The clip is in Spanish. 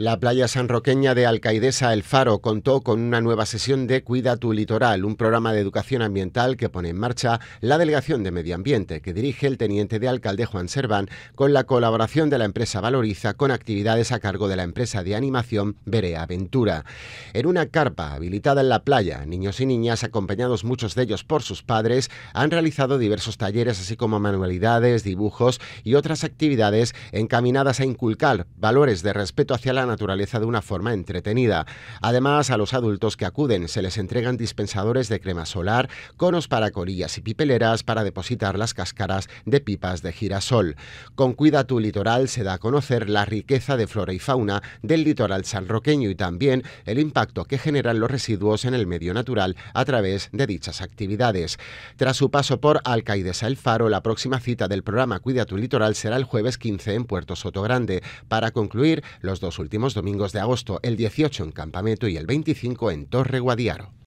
La playa sanroqueña de Alcaidesa El Faro contó con una nueva sesión de Cuida tu Litoral, un programa de educación ambiental que pone en marcha la Delegación de Medio Ambiente, que dirige el teniente de alcalde Juan Serván, con la colaboración de la empresa Valoriza, con actividades a cargo de la empresa de animación Berea Aventura. En una carpa habilitada en la playa, niños y niñas, acompañados muchos de ellos por sus padres, han realizado diversos talleres, así como manualidades, dibujos y otras actividades encaminadas a inculcar valores de respeto hacia la naturaleza de una forma entretenida. Además, a los adultos que acuden se les entregan dispensadores de crema solar, conos para corillas y pipeleras para depositar las cáscaras de pipas de girasol. Con Cuida tu litoral se da a conocer la riqueza de flora y fauna del litoral sanroqueño y también el impacto que generan los residuos en el medio natural a través de dichas actividades. Tras su paso por alcaides El Faro, la próxima cita del programa Cuida tu litoral será el jueves 15 en Puerto Sotogrande para concluir los dos últimos domingos de agosto, el 18 en Campamento y el 25 en Torre Guadiaro.